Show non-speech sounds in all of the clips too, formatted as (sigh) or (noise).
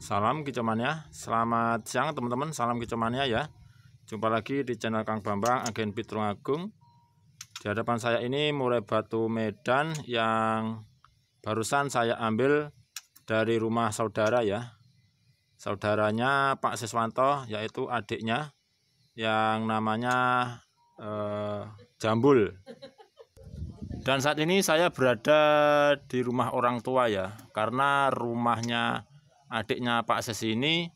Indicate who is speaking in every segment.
Speaker 1: Salam kicomania. Selamat siang teman-teman. Salam kicomania ya. Jumpa lagi di channel Kang Bambang, agen Pitrung Agung. Di hadapan saya ini murai batu medan yang barusan saya ambil dari rumah saudara ya. Saudaranya Pak Siswanto yaitu adiknya yang namanya eh, Jambul. Dan saat ini saya berada di rumah orang tua ya, karena rumahnya adiknya Pak Ses ini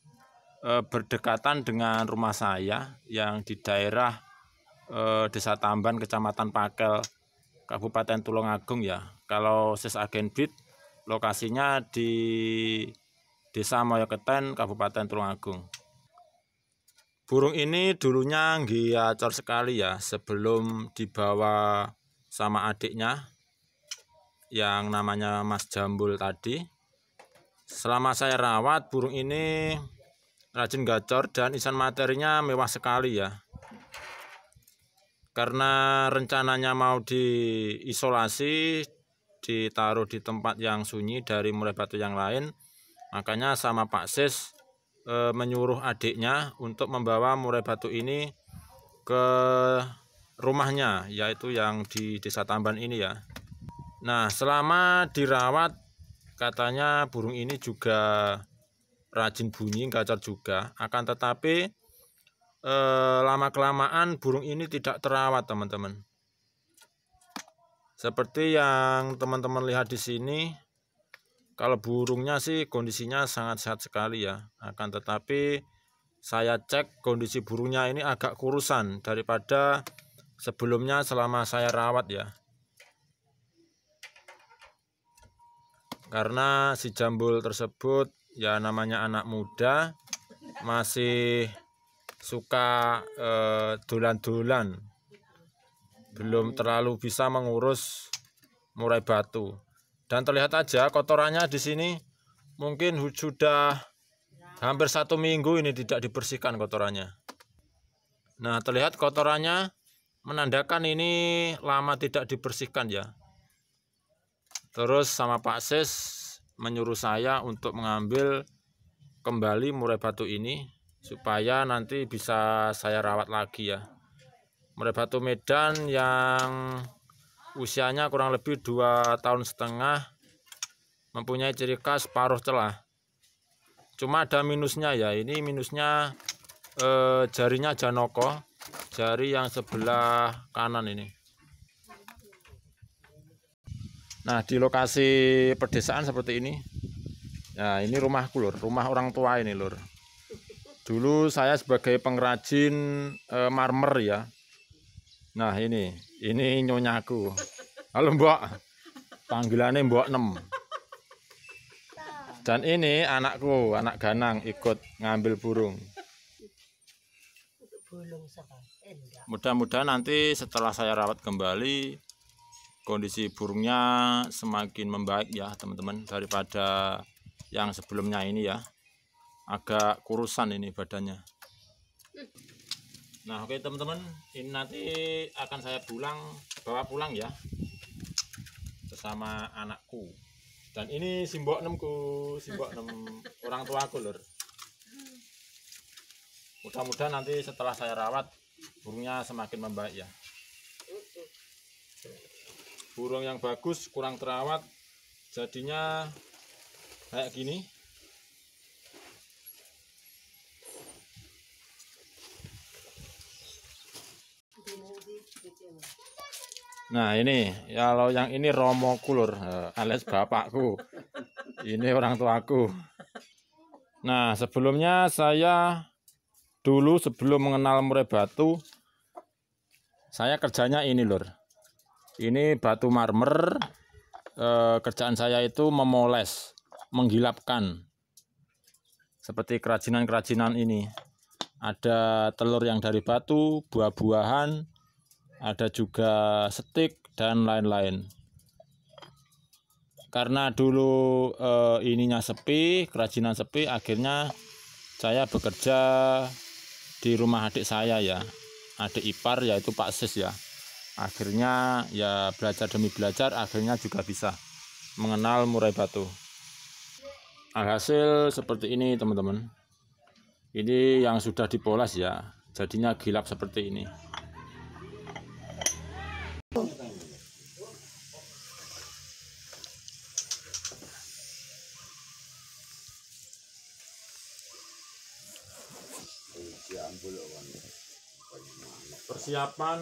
Speaker 1: e, berdekatan dengan rumah saya yang di daerah e, Desa Tamban, Kecamatan Pakel, Kabupaten Tulungagung ya. Kalau Ses agen bid lokasinya di Desa Moyoketen, Kabupaten Tulungagung. Burung ini dulunya ngiacor sekali ya sebelum dibawa sama adiknya yang namanya Mas Jambul tadi Selama saya rawat burung ini rajin gacor dan isan materinya mewah sekali ya. Karena rencananya mau diisolasi, ditaruh di tempat yang sunyi dari mulai batu yang lain, makanya sama Pak Sis e, menyuruh adiknya untuk membawa murai batu ini ke rumahnya yaitu yang di desa Tamban ini ya Nah selama dirawat Katanya burung ini juga rajin bunyi, gacor juga. Akan tetapi eh, lama kelamaan burung ini tidak terawat, teman-teman. Seperti yang teman-teman lihat di sini, kalau burungnya sih kondisinya sangat sehat sekali ya. Akan tetapi saya cek kondisi burungnya ini agak kurusan daripada sebelumnya selama saya rawat ya. karena si jambul tersebut ya namanya anak muda masih suka eh, dolan-dolan eh, belum terlalu bisa mengurus murai batu dan terlihat aja kotorannya di sini mungkin sudah hampir satu minggu ini tidak dibersihkan kotorannya nah terlihat kotorannya menandakan ini lama tidak dibersihkan ya Terus sama Pak Ses menyuruh saya untuk mengambil kembali murai batu ini supaya nanti bisa saya rawat lagi ya. Murai batu Medan yang usianya kurang lebih 2 tahun setengah mempunyai ciri khas paruh celah cuma ada minusnya ya ini minusnya eh, jarinya janoko jari yang sebelah kanan ini Nah di lokasi pedesaan seperti ini Nah ini rumah kulur, Rumah orang tua ini lur Dulu saya sebagai pengrajin e, marmer ya Nah ini Ini nyonyaku Halo mbok Panggilannya mbok 6 Dan ini anakku Anak ganang ikut ngambil burung eh, Mudah-mudahan nanti setelah saya rawat kembali kondisi burungnya semakin membaik ya teman-teman daripada yang sebelumnya ini ya agak kurusan ini badannya nah oke teman-teman ini nanti akan saya pulang bawa pulang ya bersama anakku dan ini simbok nemku simbok nem (laughs) orang tuaku lur mudah-mudahan nanti setelah saya rawat burungnya semakin membaik ya burung yang bagus kurang terawat jadinya kayak gini Nah ini kalau yang ini Romo Kulur eh, alias bapakku ini orang tuaku Nah sebelumnya saya dulu sebelum mengenal murai batu saya kerjanya ini lur ini batu marmer eh, kerjaan saya itu memoles menggilapkan seperti kerajinan-kerajinan ini ada telur yang dari batu buah-buahan ada juga setik dan lain-lain karena dulu eh, ininya sepi kerajinan sepi akhirnya saya bekerja di rumah adik saya ya adik ipar yaitu Pak Sis ya akhirnya ya belajar demi belajar akhirnya juga bisa mengenal murai batu alhasil seperti ini teman-teman ini yang sudah dipoles ya jadinya gilap seperti ini persiapan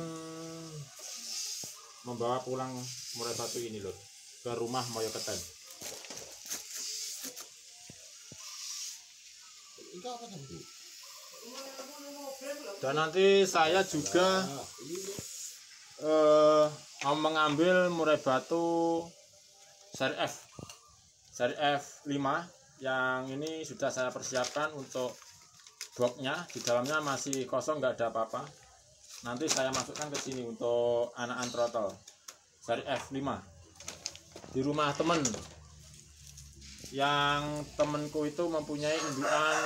Speaker 1: membawa pulang murai batu ini loh ke rumah ketan. Dan nanti saya juga eh, mau mengambil murai batu seri F, seri F5 yang ini sudah saya persiapkan untuk boxnya di dalamnya masih kosong nggak ada apa-apa nanti saya masukkan ke sini untuk anak antrotol seri F5 di rumah temen yang temenku itu mempunyai indukan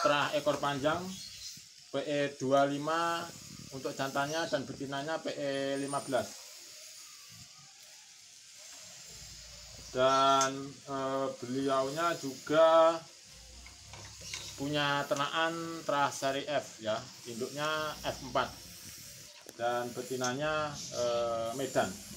Speaker 1: terah ekor panjang PE25 untuk jantannya dan betinanya PE15 dan e, beliaunya juga punya tenaan seri F ya, induknya F4 dan betinanya eh, Medan.